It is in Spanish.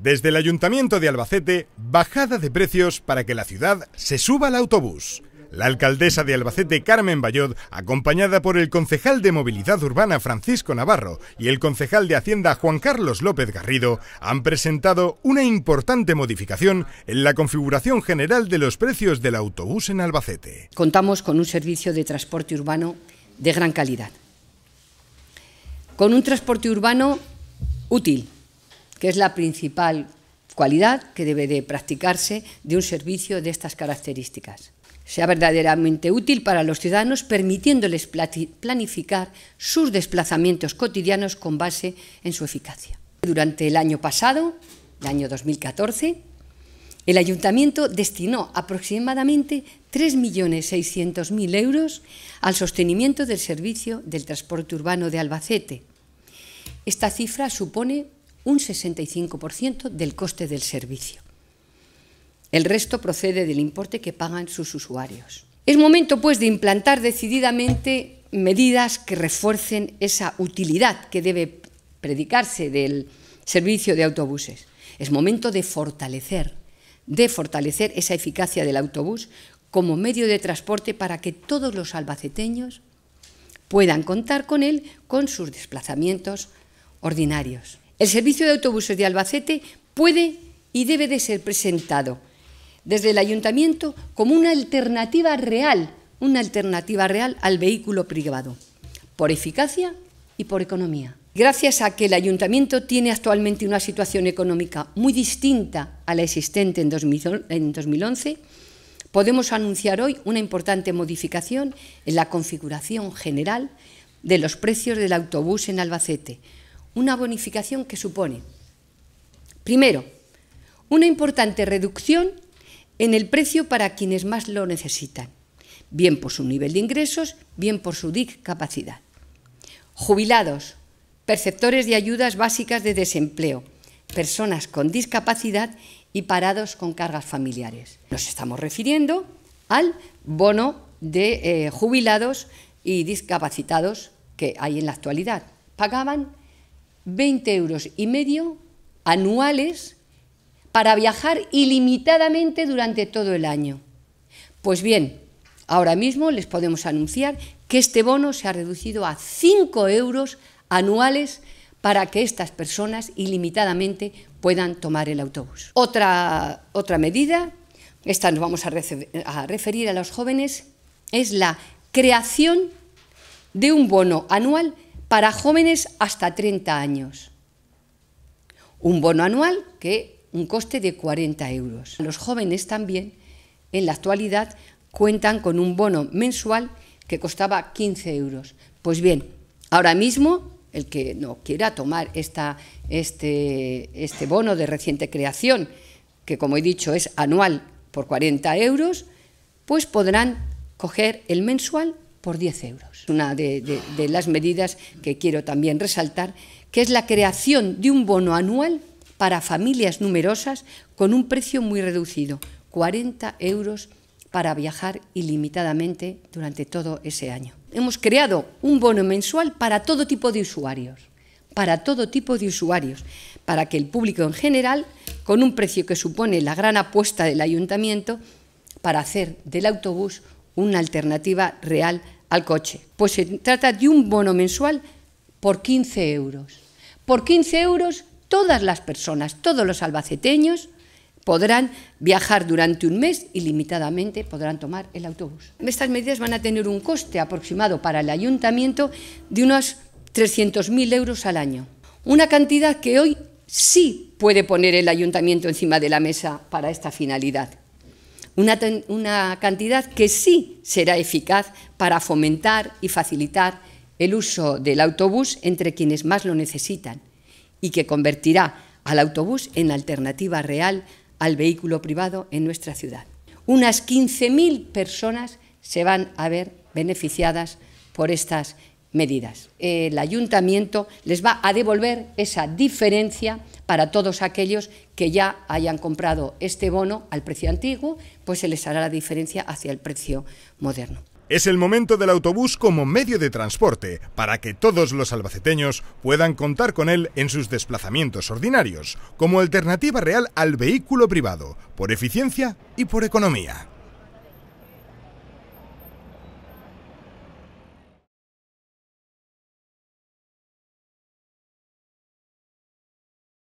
Desde el Ayuntamiento de Albacete, bajada de precios para que la ciudad se suba al autobús. La alcaldesa de Albacete, Carmen Bayot, acompañada por el concejal de Movilidad Urbana, Francisco Navarro, y el concejal de Hacienda, Juan Carlos López Garrido, han presentado una importante modificación en la configuración general de los precios del autobús en Albacete. Contamos con un servicio de transporte urbano de gran calidad, con un transporte urbano útil que es la principal cualidad que debe de practicarse de un servicio de estas características. Sea verdaderamente útil para los ciudadanos permitiéndoles planificar sus desplazamientos cotidianos con base en su eficacia. Durante el año pasado, el año 2014, el ayuntamiento destinó aproximadamente 3.600.000 euros al sostenimiento del servicio del transporte urbano de Albacete. Esta cifra supone un 65% del coste del servicio. El resto procede del importe que pagan sus usuarios. Es momento, pues, de implantar decididamente medidas que refuercen esa utilidad que debe predicarse del servicio de autobuses. Es momento de fortalecer, de fortalecer esa eficacia del autobús como medio de transporte para que todos los albaceteños puedan contar con él con sus desplazamientos ordinarios. El servicio de autobuses de Albacete puede y debe de ser presentado desde el ayuntamiento como una alternativa real, una alternativa real al vehículo privado, por eficacia y por economía. Gracias a que el ayuntamiento tiene actualmente una situación económica muy distinta a la existente en 2011, podemos anunciar hoy una importante modificación en la configuración general de los precios del autobús en Albacete, una bonificación que supone, primero, una importante reducción en el precio para quienes más lo necesitan, bien por su nivel de ingresos, bien por su discapacidad. Jubilados, perceptores de ayudas básicas de desempleo, personas con discapacidad y parados con cargas familiares. Nos estamos refiriendo al bono de eh, jubilados y discapacitados que hay en la actualidad. Pagaban 20 euros y medio anuales para viajar ilimitadamente durante todo el año. Pues bien, ahora mismo les podemos anunciar que este bono se ha reducido a 5 euros anuales para que estas personas ilimitadamente puedan tomar el autobús. Otra, otra medida, esta nos vamos a referir a los jóvenes, es la creación de un bono anual para jóvenes hasta 30 años. Un bono anual que un coste de 40 euros. Los jóvenes también, en la actualidad, cuentan con un bono mensual que costaba 15 euros. Pues bien, ahora mismo el que no quiera tomar esta, este, este bono de reciente creación, que como he dicho es anual por 40 euros, pues podrán coger el mensual por 10 euros. Una de, las medidas que quiero también resaltar, que es la creación de un bono anual para familias numerosas con un precio muy reducido, 40 euros para viajar ilimitadamente durante todo ese año. Hemos creado un bono mensual para todo tipo de usuarios, para todo tipo de usuarios, para que el público en general, con un precio que supone la gran apuesta del ayuntamiento, para hacer del autobús una alternativa real al coche. Pues se trata de un bono mensual por 15 euros. Por 15 euros todas las personas, todos los albaceteños, podrán viajar durante un mes y limitadamente podrán tomar el autobús. Estas medidas van a tener un coste aproximado para el ayuntamiento de unos 300.000 euros al año. Una cantidad que hoy sí puede poner el ayuntamiento encima de la mesa para esta finalidad una, cantidad que sí será eficaz para fomentar y facilitar el uso del autobús entre quienes más lo necesitan y que convertirá al autobús en alternativa real al vehículo privado en nuestra ciudad. Unas 15.000 personas se van a ver beneficiadas por estas medidas. El ayuntamiento les va a devolver esa diferencia para todos aquellos que ya hayan comprado este bono al precio antiguo, pues se les hará la diferencia hacia el precio moderno. Es el momento del autobús como medio de transporte para que todos los albaceteños puedan contar con él en sus desplazamientos ordinarios, como alternativa real al vehículo privado, por eficiencia y por economía.